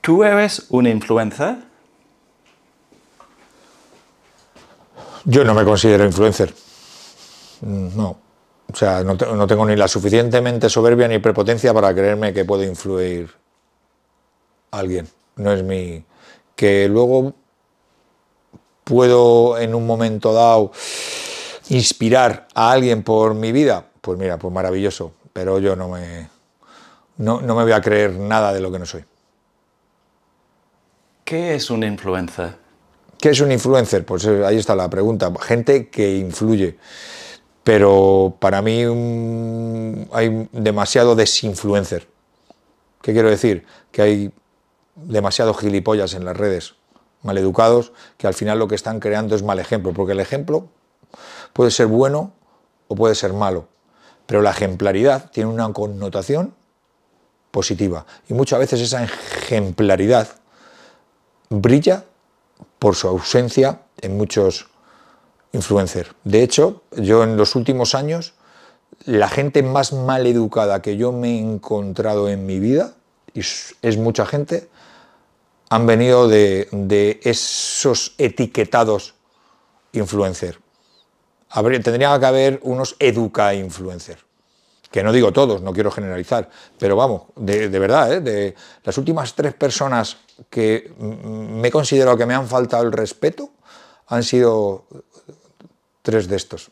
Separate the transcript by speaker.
Speaker 1: ¿Tú eres un influencer?
Speaker 2: Yo no me considero influencer. No. O sea, no, no, tengo ni la suficientemente soberbia ni prepotencia para creerme que puedo influir a alguien. No es mi. Que luego puedo en un momento dado inspirar a alguien por mi vida. Pues mira, pues maravilloso. Pero yo no me no, me voy a creer nada de lo que no soy. ¿Qué es un
Speaker 1: influencer?
Speaker 2: ¿Qué es un influencer? Pues eh, ahí está la pregunta. Gente que influye. Pero para mí mm, hay demasiado desinfluencer. ¿Qué quiero decir? Que hay demasiados gilipollas en las redes, maleducados, que al final lo que están creando es mal ejemplo. Porque el ejemplo puede ser bueno o puede ser malo. Pero la ejemplaridad tiene una connotación
Speaker 1: y muchas veces esa
Speaker 2: ejemplaridad brilla por su ausencia en muchos influencers. De hecho, yo en los últimos años, la gente más mal educada que yo me he encontrado en mi vida, y es mucha gente, han venido de, de esos etiquetados influencers. Tendría que haber unos educa influencers que no digo todos, no quiero generalizar, pero vamos, de, verdad, ¿eh? de las últimas tres personas que me he considerado que me han faltado el respeto, han sido tres de estos.